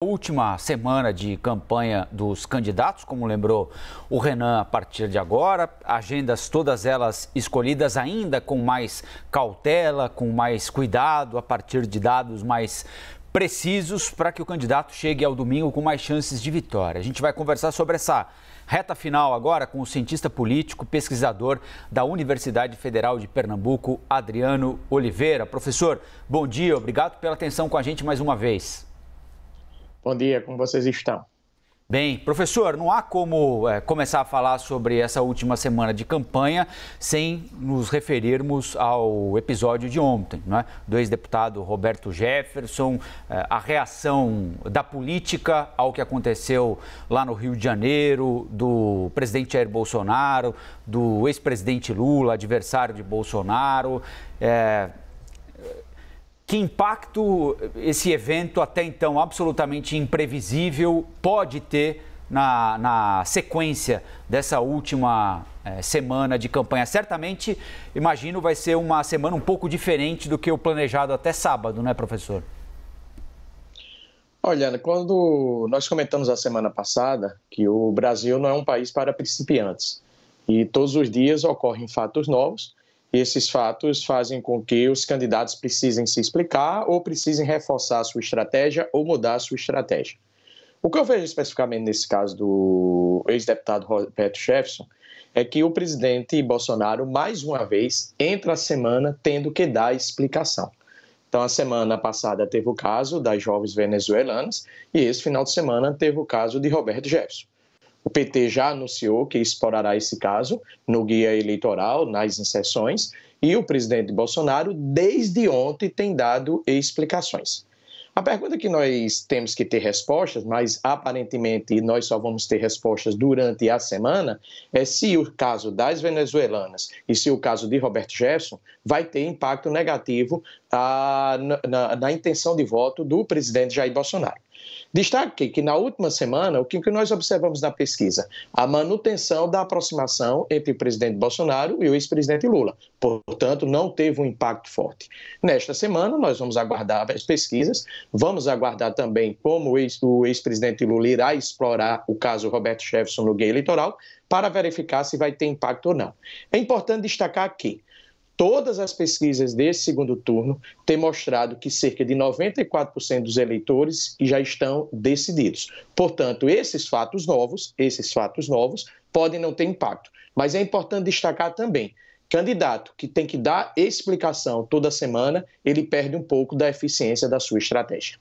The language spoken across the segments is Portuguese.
Última semana de campanha dos candidatos, como lembrou o Renan a partir de agora, agendas todas elas escolhidas ainda com mais cautela, com mais cuidado, a partir de dados mais precisos para que o candidato chegue ao domingo com mais chances de vitória. A gente vai conversar sobre essa reta final agora com o cientista político, pesquisador da Universidade Federal de Pernambuco, Adriano Oliveira. Professor, bom dia, obrigado pela atenção com a gente mais uma vez. Bom dia, como vocês estão? Bem, professor, não há como é, começar a falar sobre essa última semana de campanha sem nos referirmos ao episódio de ontem, né? Do ex-deputado Roberto Jefferson, é, a reação da política ao que aconteceu lá no Rio de Janeiro, do presidente Jair Bolsonaro, do ex-presidente Lula, adversário de Bolsonaro. É, que impacto esse evento, até então absolutamente imprevisível, pode ter na, na, sequência dessa última eh, semana de campanha. Certamente, imagino, vai ser uma semana um pouco diferente do que o planejado até sábado, né, professor? Olha, quando nós comentamos a semana passada que o Brasil não é um país para principiantes e todos os dias ocorrem fatos novos e esses fatos fazem com que os candidatos precisem se explicar ou precisem reforçar a sua estratégia ou mudar a sua estratégia. O que eu vejo especificamente nesse caso do ex-deputado Roberto Jefferson é que o presidente Bolsonaro, mais uma vez, entra a semana tendo que dar explicação. Então, a semana passada teve o caso das jovens venezuelanas e esse final de semana teve o caso de Roberto Jefferson. O PT já anunciou que explorará esse caso no guia eleitoral, nas inserções, e o presidente Bolsonaro, desde ontem, tem dado explicações. A pergunta que nós temos que ter respostas, mas aparentemente nós só vamos ter respostas durante a semana, é se o caso das venezuelanas e se o caso de Roberto Jefferson vai ter impacto negativo ah, na, na, na intenção de voto do presidente Jair Bolsonaro. Destaque que na última semana, o que nós observamos na pesquisa? A manutenção da aproximação entre o presidente Bolsonaro e o ex-presidente Lula. Portanto, não teve um impacto forte. Nesta semana, nós vamos aguardar as pesquisas, vamos aguardar também como o ex-presidente Lula irá explorar o caso Roberto Jefferson no gay eleitoral para verificar se vai ter impacto ou não. É importante destacar aqui Todas as pesquisas desse segundo turno têm mostrado que cerca de 94% dos eleitores já estão decididos. Portanto, esses fatos novos, esses fatos novos podem não ter impacto, mas é importante destacar também candidato que tem que dar explicação toda semana, ele perde um pouco da eficiência da sua estratégia.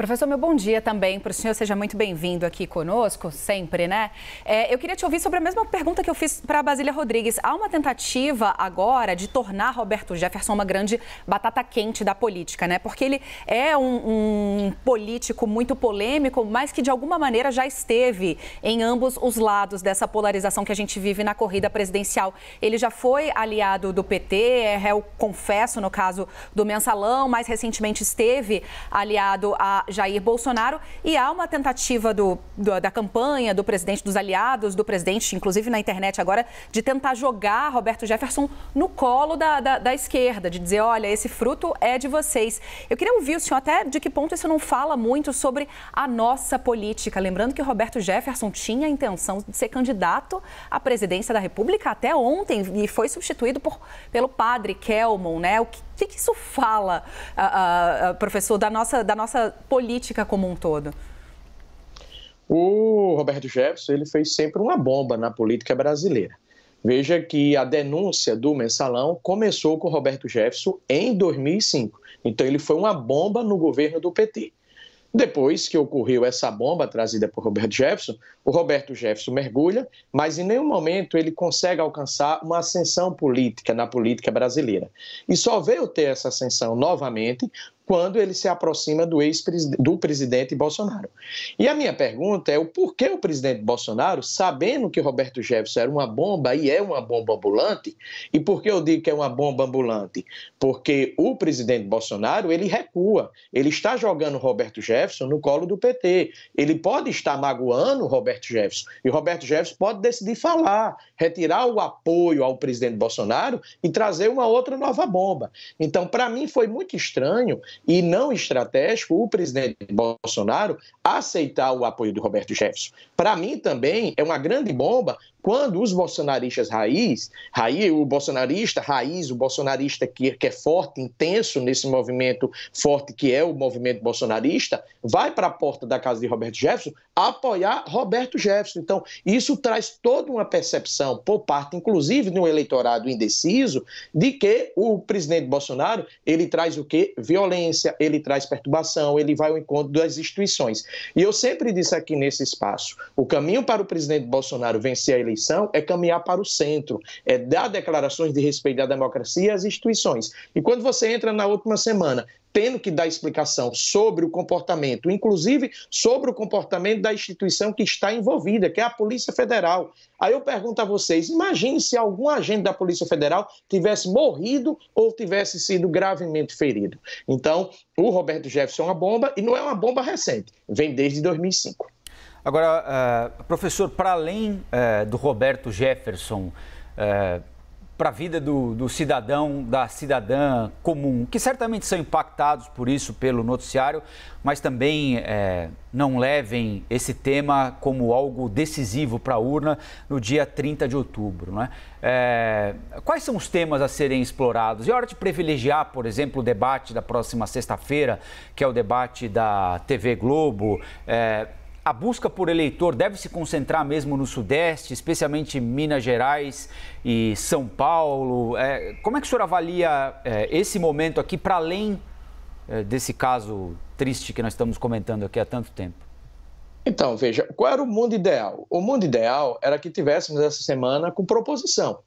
Professor, meu bom dia também para o senhor. Seja muito bem-vindo aqui conosco, sempre, né? É, eu queria te ouvir sobre a mesma pergunta que eu fiz para a Basília Rodrigues. Há uma tentativa agora de tornar Roberto Jefferson uma grande batata quente da política, né? Porque ele é um, um político muito polêmico, mas que de alguma maneira já esteve em ambos os lados dessa polarização que a gente vive na corrida presidencial. Ele já foi aliado do PT, é réu, confesso, no caso do mensalão, mais recentemente esteve aliado a Jair Bolsonaro. E há uma tentativa do, do, da campanha, do presidente dos aliados, do presidente, inclusive na internet agora, de tentar jogar Roberto Jefferson no colo da, da, da esquerda, de dizer: olha, esse fruto é de vocês. Eu queria ouvir o senhor até de que ponto isso não fala muito sobre a nossa política. Lembrando que Roberto Jefferson tinha a intenção de ser candidato à presidência da República até ontem e foi substituído por, pelo padre Kelmon, né? O que que, que isso fala, professor, da nossa, da nossa política como um todo? O Roberto Jefferson ele fez sempre uma bomba na política brasileira. Veja que a denúncia do mensalão começou com o Roberto Jefferson em 2005. Então, ele foi uma bomba no governo do PT. Depois que ocorreu essa bomba trazida por Roberto Jefferson, o Roberto Jefferson mergulha, mas em nenhum momento ele consegue alcançar uma ascensão política na política brasileira. E só veio ter essa ascensão novamente quando ele se aproxima do ex do presidente Bolsonaro. E a minha pergunta é o porquê o presidente Bolsonaro, sabendo que Roberto Jefferson era uma bomba e é uma bomba ambulante, e por que eu digo que é uma bomba ambulante? Porque o presidente Bolsonaro, ele recua, ele está jogando Roberto Jefferson no colo do PT. Ele pode estar magoando Roberto Jefferson, e Roberto Jefferson pode decidir falar, retirar o apoio ao presidente Bolsonaro e trazer uma outra nova bomba. Então, para mim foi muito estranho e não estratégico o presidente Bolsonaro aceitar o apoio do Roberto Jefferson. Para mim também é uma grande bomba, quando os bolsonaristas raiz, raiz, o bolsonarista raiz, o bolsonarista que, é forte, intenso nesse movimento forte que é o movimento bolsonarista, vai para a porta da casa de Roberto Jefferson apoiar Roberto Jefferson. Então, isso traz toda uma percepção, por parte, inclusive, de um eleitorado indeciso, de que o presidente Bolsonaro ele traz o quê? Violência, ele traz perturbação, ele vai ao encontro das instituições. E eu sempre disse aqui nesse espaço: o caminho para o presidente Bolsonaro vencer a eleição é caminhar para o centro, é dar declarações de respeito à democracia e às instituições. E quando você entra na última semana tendo que dar explicação sobre o comportamento, inclusive sobre o comportamento da instituição que está envolvida, que é a Polícia Federal. Aí eu pergunto a vocês: imagine se algum agente da Polícia Federal tivesse morrido ou tivesse sido gravemente ferido. Então, o Roberto Jefferson é uma bomba, e não é uma bomba recente, vem desde 2005. Agora, uh, professor, para além uh, do Roberto Jefferson, uh, para a vida do, do, cidadão, da cidadã comum, que certamente são impactados por isso pelo noticiário, mas também não levem esse tema como algo decisivo para a urna no dia 30 de outubro. Né? quais são os temas a serem explorados? E é a hora de privilegiar, por exemplo, o debate da próxima sexta-feira, que é o debate da TV Globo, a busca por eleitor deve se concentrar mesmo no Sudeste, especialmente Minas Gerais e São Paulo. É, como é que o senhor avalia é, esse momento aqui, para além é, desse caso triste que nós estamos comentando aqui há tanto tempo? Então, veja, qual era o mundo ideal? O mundo ideal era que tivéssemos essa semana com proposição.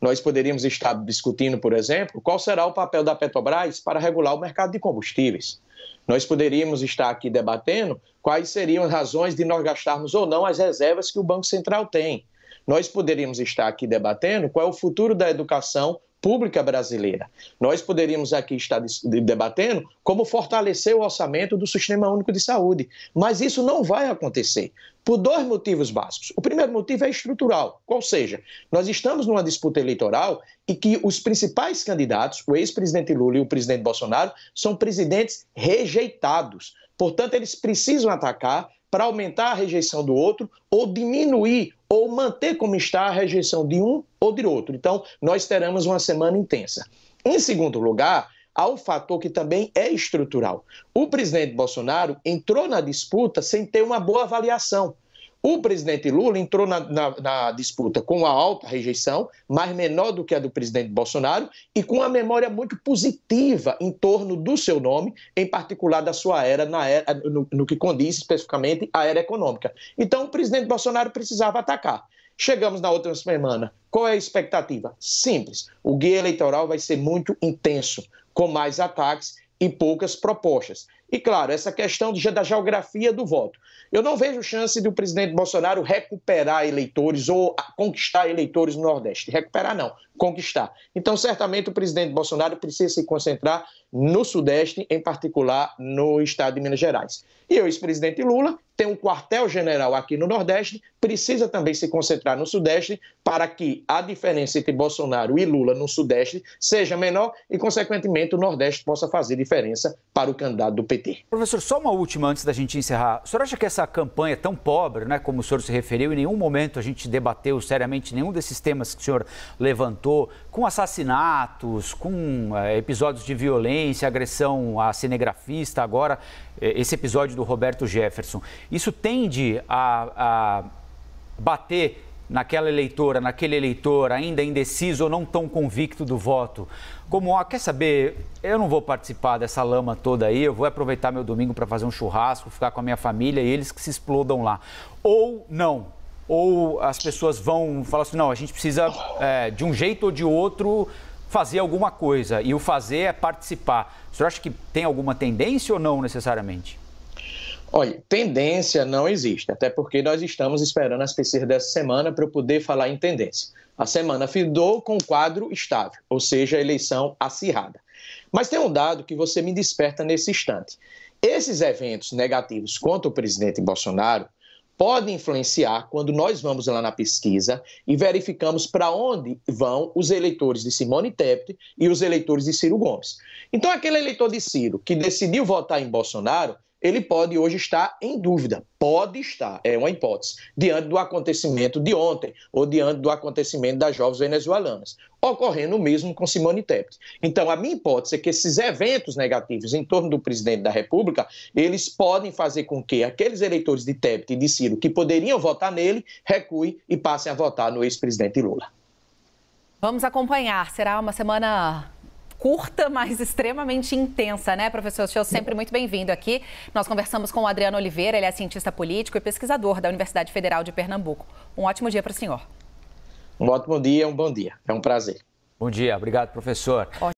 Nós poderíamos estar discutindo, por exemplo, qual será o papel da Petrobras para regular o mercado de combustíveis. Nós poderíamos estar aqui debatendo quais seriam as razões de nós gastarmos ou não as reservas que o Banco Central tem. Nós poderíamos estar aqui debatendo qual é o futuro da educação pública brasileira. Nós poderíamos aqui estar debatendo como fortalecer o orçamento do Sistema Único de Saúde, mas isso não vai acontecer por dois motivos básicos. O primeiro motivo é estrutural, ou seja, nós estamos numa disputa eleitoral e que os principais candidatos, o ex-presidente Lula e o presidente Bolsonaro, são presidentes rejeitados. Portanto, eles precisam atacar para aumentar a rejeição do outro ou diminuir ou manter como está a rejeição de um ou de outro. Então, nós teremos uma semana intensa. Em segundo lugar, há um fator que também é estrutural. O presidente Bolsonaro entrou na disputa sem ter uma boa avaliação. O presidente Lula entrou na, na, na, disputa com uma alta rejeição, mais menor do que a do presidente Bolsonaro, e com uma memória muito positiva em torno do seu nome, em particular da sua era, na era no, no que condiz especificamente a era econômica. Então, o presidente Bolsonaro precisava atacar. Chegamos na outra semana. Qual é a expectativa? Simples. O guia eleitoral vai ser muito intenso, com mais ataques e poucas propostas. E, claro, essa questão de, da geografia do voto. Eu não vejo chance do presidente Bolsonaro recuperar eleitores ou conquistar eleitores no Nordeste. Recuperar, não, conquistar. Então, certamente, o presidente Bolsonaro precisa se concentrar no Sudeste, em particular no estado de Minas Gerais. E o ex-presidente Lula tem um quartel-general aqui no Nordeste, precisa também se concentrar no Sudeste para que a diferença entre Bolsonaro e Lula no Sudeste seja menor e, consequentemente, o Nordeste possa fazer diferença para o candidato do PT. Professor, só uma última antes da gente encerrar. O senhor acha que essa campanha é tão pobre, né, como o senhor se referiu, em nenhum momento a gente debateu seriamente nenhum desses temas que o senhor levantou, com assassinatos, com eh, episódios de violência, agressão a cinegrafista agora, eh, esse episódio do Roberto Jefferson, isso tende a, a bater naquela eleitora, naquele eleitor ainda indeciso ou não tão convicto do voto, como, ó, quer saber, eu não vou participar dessa lama toda aí, eu vou aproveitar meu domingo para fazer um churrasco, ficar com a minha família e eles que se explodam lá. Ou não, ou as pessoas vão falar assim, não, a gente precisa, é, de um jeito ou de outro, fazer alguma coisa, e o fazer é participar. O senhor acha que tem alguma tendência ou não necessariamente? Olha, tendência não existe, até porque nós estamos esperando as pesquisas dessa semana para eu poder falar em tendência. A semana findou com quadro estável, ou seja, eleição acirrada. Mas tem um dado que você me desperta nesse instante. Esses eventos negativos contra o presidente Bolsonaro podem influenciar quando nós vamos lá na pesquisa e verificamos para onde vão os eleitores de Simone Tebet e os eleitores de Ciro Gomes. Então, aquele eleitor de Ciro que decidiu votar em Bolsonaro ele pode hoje estar em dúvida. Pode estar, é uma hipótese, diante do acontecimento de ontem ou diante do acontecimento das jovens venezuelanas. Ocorrendo o mesmo com Simone Tebet. Então, a minha hipótese é que esses eventos negativos em torno do presidente da República, eles podem fazer com que aqueles eleitores de Tebet e de Ciro que poderiam votar nele, recuem e passem a votar no ex-presidente Lula. Vamos acompanhar. Será uma semana curta, mas extremamente intensa, né, professor? Seu sempre muito bem-vindo aqui. Nós conversamos com o Adriano Oliveira, ele é cientista político e pesquisador da Universidade Federal de Pernambuco. Um ótimo dia para o senhor. Um ótimo dia, um bom dia. É um prazer. Bom dia, obrigado, professor. Ótimo.